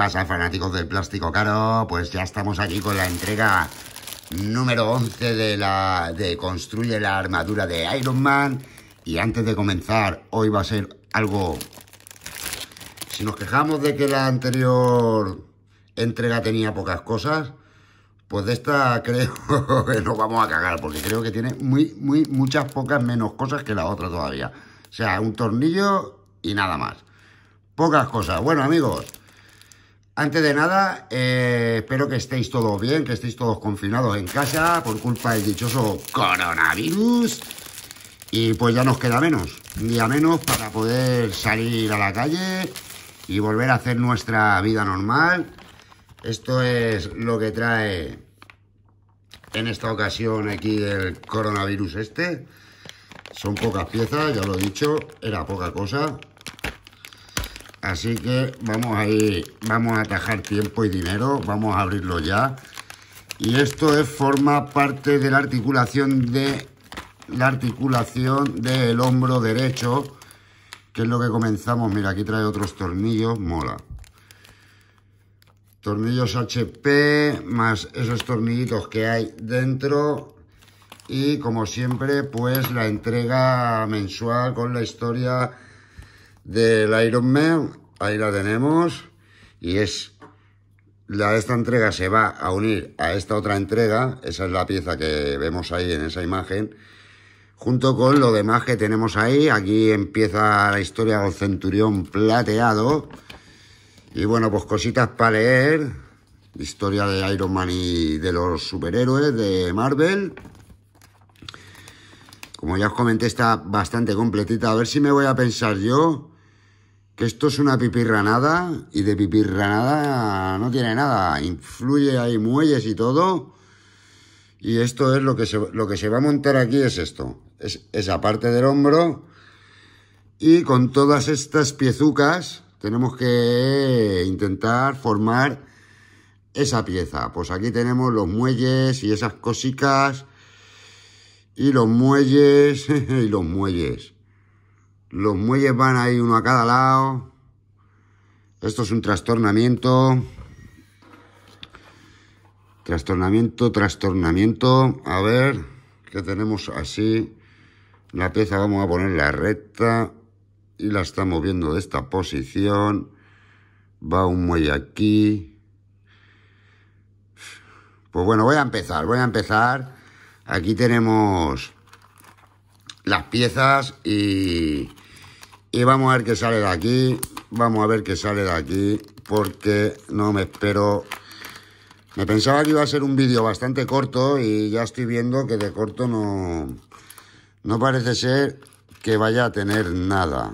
pasa, fanáticos del plástico caro? Pues ya estamos aquí con la entrega número 11 de la de Construye la armadura de Iron Man. Y antes de comenzar, hoy va a ser algo... Si nos quejamos de que la anterior entrega tenía pocas cosas, pues de esta creo que nos vamos a cagar, porque creo que tiene muy, muy, muchas pocas menos cosas que la otra todavía. O sea, un tornillo y nada más. Pocas cosas. Bueno, amigos, antes de nada, eh, espero que estéis todos bien, que estéis todos confinados en casa por culpa del dichoso coronavirus. Y pues ya nos queda menos, ni día menos para poder salir a la calle y volver a hacer nuestra vida normal. Esto es lo que trae en esta ocasión aquí el coronavirus este. Son pocas piezas, ya lo he dicho, era poca cosa así que vamos a ir, vamos a atajar tiempo y dinero, vamos a abrirlo ya. Y esto es, forma parte de la articulación de la articulación del hombro derecho, que es lo que comenzamos. Mira, aquí trae otros tornillos, mola. Tornillos HP, más esos tornillitos que hay dentro. Y como siempre, pues la entrega mensual con la historia del Iron Man ahí la tenemos. Y es... La, esta entrega se va a unir a esta otra entrega. Esa es la pieza que vemos ahí en esa imagen. Junto con lo demás que tenemos ahí. Aquí empieza la historia del centurión plateado. Y bueno, pues cositas para leer. Historia de Iron Man y de los superhéroes de Marvel. Como ya os comenté, está bastante completita. A ver si me voy a pensar yo esto es una pipirranada y de pipirranada no tiene nada. Influye, hay muelles y todo. Y esto es lo que se, lo que se va a montar aquí es esto. Es esa parte del hombro. Y con todas estas piezucas tenemos que intentar formar esa pieza. Pues aquí tenemos los muelles y esas cosicas. Y los muelles y los muelles. Los muelles van ahí uno a cada lado. Esto es un trastornamiento. Trastornamiento, trastornamiento. A ver, ¿Qué tenemos así. La pieza vamos a ponerla recta. Y la estamos viendo de esta posición. Va un muelle aquí. Pues bueno, voy a empezar, voy a empezar. Aquí tenemos las piezas y y vamos a ver qué sale de aquí. Vamos a ver qué sale de aquí. Porque no me espero... Me pensaba que iba a ser un vídeo bastante corto y ya estoy viendo que de corto no... No parece ser que vaya a tener nada.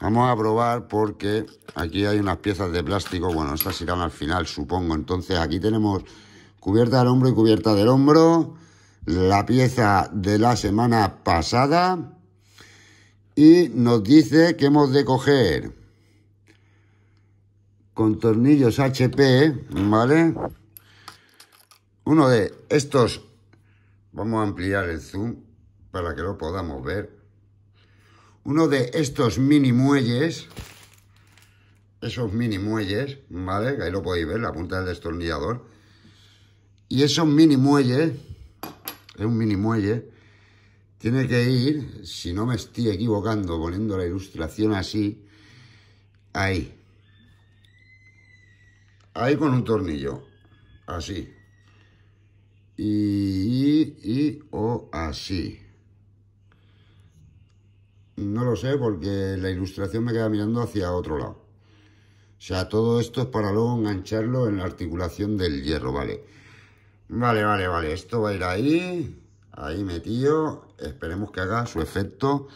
Vamos a probar porque aquí hay unas piezas de plástico. Bueno, estas irán al final, supongo. Entonces aquí tenemos cubierta del hombro y cubierta del hombro. La pieza de la semana pasada y nos dice que hemos de coger con tornillos HP, ¿vale? Uno de estos, vamos a ampliar el zoom para que lo podamos ver. Uno de estos mini muelles, esos mini muelles, ¿vale? Ahí lo podéis ver, la punta del destornillador. Y esos mini muelles, es un mini muelle, tiene que ir, si no me estoy equivocando poniendo la ilustración así, ahí. Ahí con un tornillo, así. Y, y, y o así. No lo sé porque la ilustración me queda mirando hacia otro lado. O sea, todo esto es para luego engancharlo en la articulación del hierro, ¿vale? Vale, vale, vale. Esto va a ir ahí ahí metido. Esperemos que haga su efecto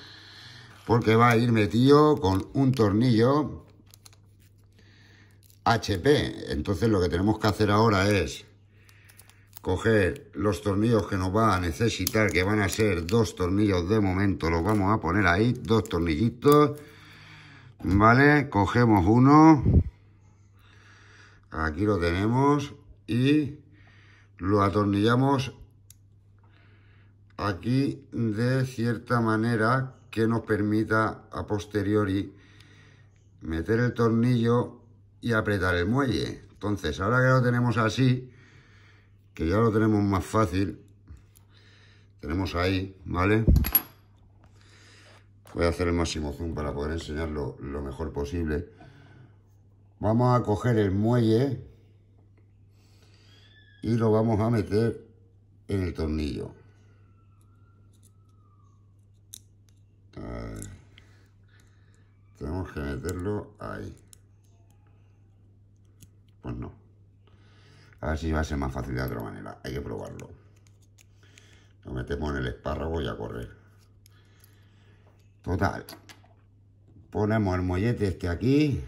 porque va a ir metido con un tornillo HP. Entonces lo que tenemos que hacer ahora es coger los tornillos que nos va a necesitar, que van a ser dos tornillos de momento, los vamos a poner ahí, dos tornillitos, ¿vale? Cogemos uno, aquí lo tenemos y lo atornillamos aquí de cierta manera que nos permita a posteriori meter el tornillo y apretar el muelle. Entonces, ahora que lo tenemos así, que ya lo tenemos más fácil, tenemos ahí, ¿vale? Voy a hacer el máximo zoom para poder enseñarlo lo mejor posible. Vamos a coger el muelle y lo vamos a meter en el tornillo. Tenemos que meterlo ahí. Pues no. A ver si va a ser más fácil de otra manera. Hay que probarlo. Lo metemos en el espárrago y a correr. Total. Ponemos el mollete este aquí.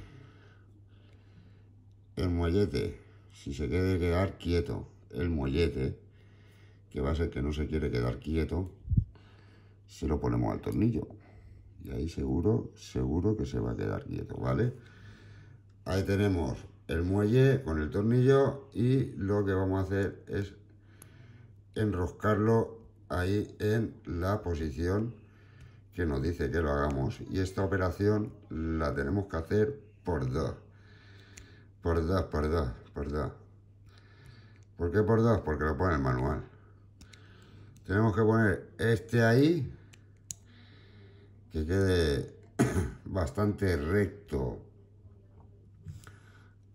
El mollete. Si se quiere quedar quieto. El mollete. Que va a ser que no se quiere quedar quieto. si lo ponemos al tornillo. Y ahí seguro, seguro que se va a quedar quieto, ¿vale? Ahí tenemos el muelle con el tornillo y lo que vamos a hacer es enroscarlo ahí en la posición que nos dice que lo hagamos. Y esta operación la tenemos que hacer por dos. Por dos, por dos, por dos. ¿Por qué por dos? Porque lo pone el manual. Tenemos que poner este ahí que quede bastante recto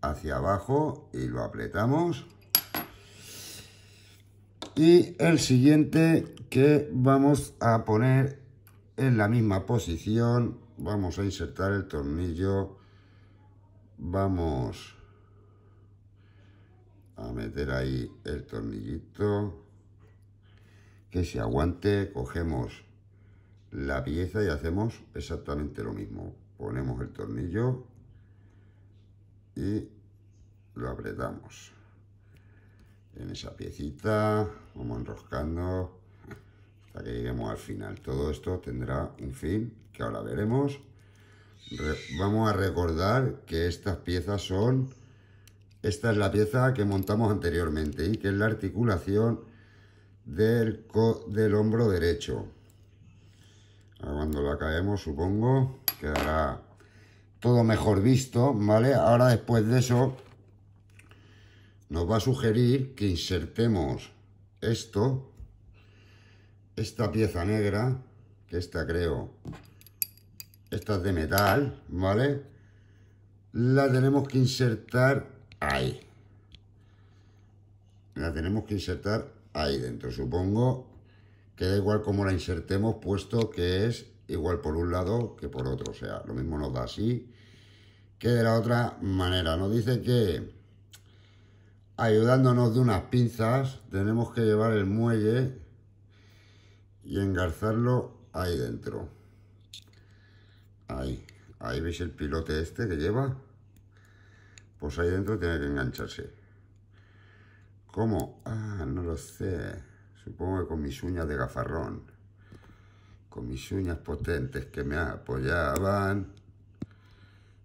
hacia abajo y lo apretamos y el siguiente que vamos a poner en la misma posición vamos a insertar el tornillo vamos a meter ahí el tornillito que se aguante cogemos la pieza y hacemos exactamente lo mismo. Ponemos el tornillo y lo apretamos en esa piecita, vamos enroscando hasta que lleguemos al final. Todo esto tendrá un fin que ahora veremos. vamos a recordar que estas piezas son... Esta es la pieza que montamos anteriormente y que es la articulación del hombro derecho cuando la caemos, supongo, quedará todo mejor visto, ¿vale? Ahora después de eso, nos va a sugerir que insertemos esto, esta pieza negra, que esta creo, esta es de metal, ¿vale? La tenemos que insertar ahí. La tenemos que insertar ahí dentro, supongo, que da igual como la insertemos, puesto que es igual por un lado que por otro. O sea, lo mismo nos da así que de la otra manera. Nos dice que ayudándonos de unas pinzas tenemos que llevar el muelle y engarzarlo ahí dentro. Ahí, ahí veis el pilote este que lleva. Pues ahí dentro tiene que engancharse. ¿Cómo? Ah, no lo sé. Supongo que con mis uñas de gafarrón. Con mis uñas potentes que me apoyaban.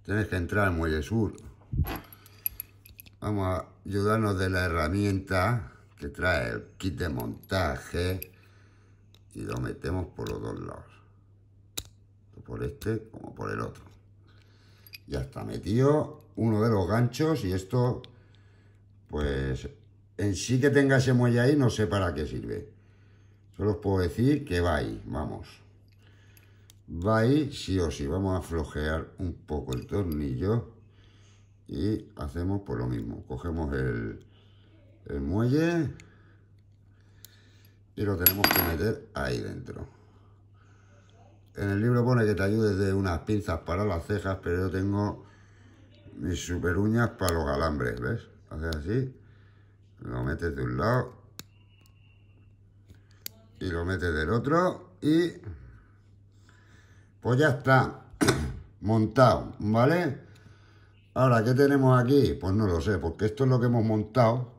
Tienes que entrar al Muelle Sur. Vamos a ayudarnos de la herramienta que trae el kit de montaje y lo metemos por los dos lados. Por este como por el otro. Ya está metido uno de los ganchos y esto pues en sí que tenga ese muelle ahí, no sé para qué sirve. Solo os puedo decir que va ahí, vamos. Va ahí sí o sí. Vamos a flojear un poco el tornillo y hacemos por lo mismo. Cogemos el, muelle y lo tenemos que meter ahí dentro. En el libro pone que te ayudes de unas pinzas para las cejas, pero yo tengo mis super uñas para los alambres, ¿ves? Haces así lo metes de un lado y lo metes del otro y pues ya está montado, ¿vale? Ahora, ¿qué tenemos aquí? Pues no lo sé, porque esto es lo que hemos montado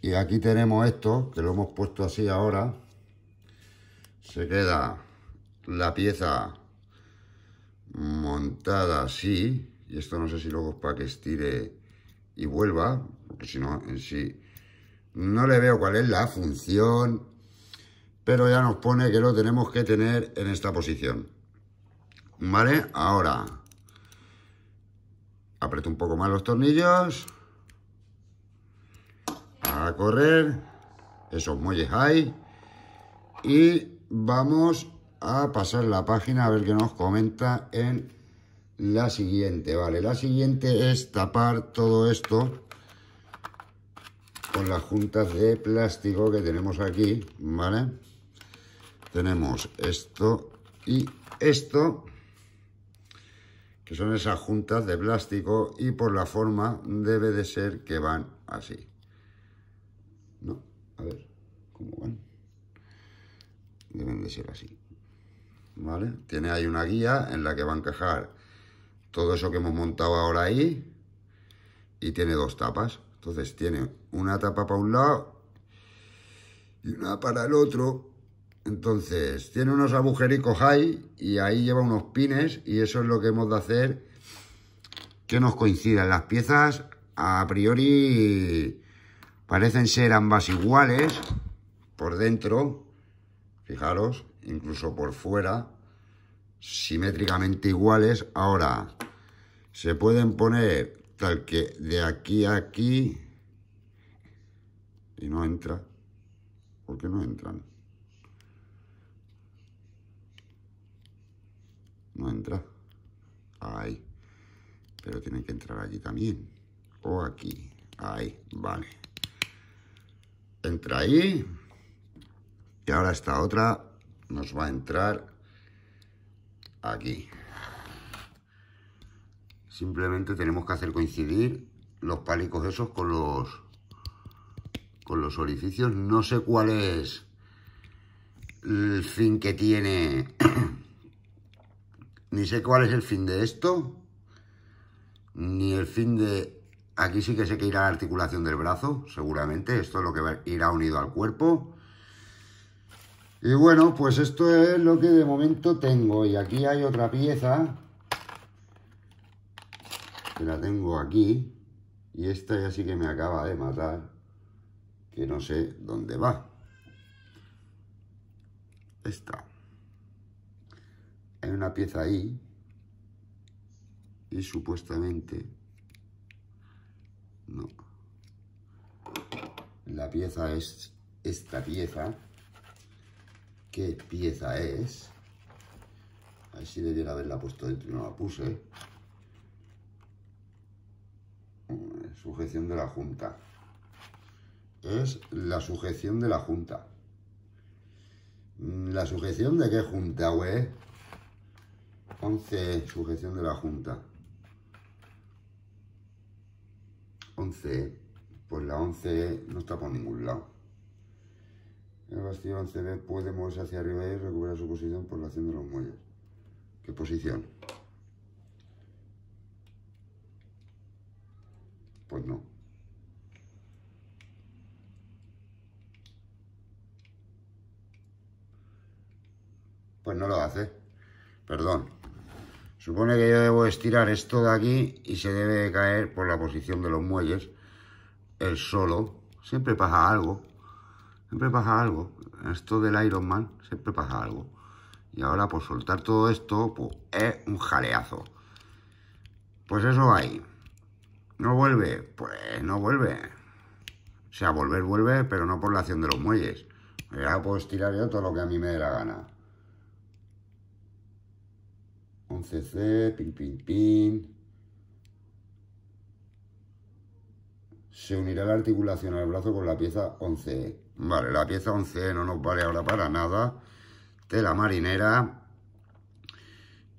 y aquí tenemos esto, que lo hemos puesto así ahora se queda la pieza montada así y esto no sé si luego es para que estire y vuelva porque si no, en sí, no le veo cuál es la función, pero ya nos pone que lo tenemos que tener en esta posición. ¿Vale? Ahora, aprieto un poco más los tornillos. A correr. Esos muelles hay. Y vamos a pasar la página a ver qué nos comenta en la siguiente. Vale, la siguiente es tapar todo esto con las juntas de plástico que tenemos aquí, ¿vale? Tenemos esto y esto, que son esas juntas de plástico y por la forma debe de ser que van así. ¿No? A ver, ¿cómo van? Deben de ser así. ¿Vale? Tiene ahí una guía en la que va a encajar todo eso que hemos montado ahora ahí y tiene dos tapas. Entonces tiene una tapa para un lado y una para el otro. Entonces tiene unos agujericos ahí y ahí lleva unos pines y eso es lo que hemos de hacer que nos coincidan. Las piezas a priori parecen ser ambas iguales por dentro, fijaros, incluso por fuera, simétricamente iguales. Ahora, se pueden poner tal que de aquí a aquí y no entra. porque no entran? No entra. Ahí. Pero tiene que entrar allí también. O aquí. Ahí. Vale. Entra ahí. Y ahora esta otra nos va a entrar aquí. Simplemente tenemos que hacer coincidir los palicos esos con los con los orificios. No sé cuál es el fin que tiene, ni sé cuál es el fin de esto, ni el fin de... Aquí sí que sé que irá la articulación del brazo, seguramente. Esto es lo que irá unido al cuerpo. Y bueno, pues esto es lo que de momento tengo. Y aquí hay otra pieza la tengo aquí, y esta ya sí que me acaba de matar, que no sé dónde va. Esta. Hay una pieza ahí, y supuestamente... No. La pieza es esta pieza. ¿Qué pieza es? así ver debiera haberla puesto dentro y no la puse. Sujeción de la Junta. Es la sujeción de la Junta. Mm, ¿La sujeción de qué Junta, güey? 11, sujeción de la Junta. 11, pues la 11 no está por ningún lado. El bastión 11B puede moverse hacia arriba y recuperar su posición por la acción de los muelles. ¿Qué posición? Pues no. Pues no lo hace. Perdón. Supone que yo debo estirar esto de aquí y se debe caer por la posición de los muelles. El solo. Siempre pasa algo. Siempre pasa algo. Esto del Iron Man siempre pasa algo. Y ahora por soltar todo esto pues, es un jaleazo. Pues eso ahí. ¿No vuelve? Pues no vuelve. O sea, volver vuelve, pero no por la acción de los muelles. Ya puedo estirar yo todo lo que a mí me dé la gana. 11C, pin, pin, pin. Se unirá la articulación al brazo con la pieza 11E. Vale, la pieza 11E no nos vale ahora para nada. Tela marinera.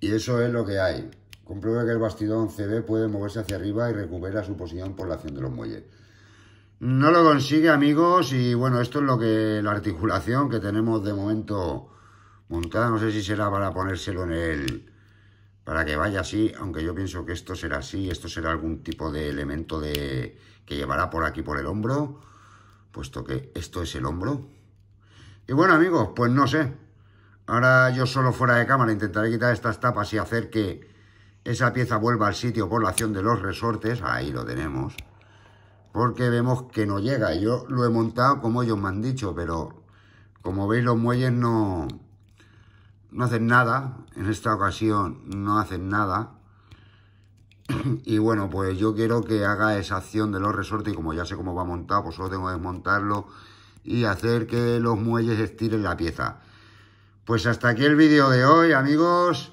Y eso es lo que hay. Comprueba que el bastidón CB puede moverse hacia arriba y recupera su posición por la acción de los muelles. No lo consigue, amigos, y bueno, esto es lo que la articulación que tenemos de momento montada. No sé si será para ponérselo en el... para que vaya así, aunque yo pienso que esto será así, esto será algún tipo de elemento de que llevará por aquí por el hombro, puesto que esto es el hombro. Y bueno, amigos, pues no sé. Ahora yo solo fuera de cámara intentaré quitar estas tapas y hacer que esa pieza vuelva al sitio por la acción de los resortes, ahí lo tenemos, porque vemos que no llega. Yo lo he montado como ellos me han dicho, pero como veis los muelles no, no hacen nada, en esta ocasión no hacen nada. Y bueno, pues yo quiero que haga esa acción de los resortes y como ya sé cómo va montado, pues solo tengo que desmontarlo y hacer que los muelles estiren la pieza. Pues hasta aquí el vídeo de hoy, amigos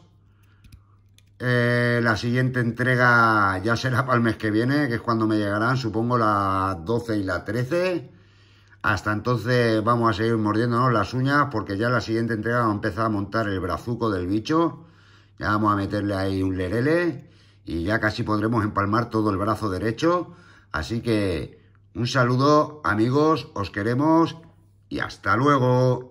la siguiente entrega ya será para el mes que viene, que es cuando me llegarán, supongo, las 12 y las 13. Hasta entonces vamos a seguir mordiéndonos las uñas porque ya la siguiente entrega va a empezar a montar el brazuco del bicho. Ya vamos a meterle ahí un lerele y ya casi podremos empalmar todo el brazo derecho. Así que un saludo amigos, os queremos y hasta luego.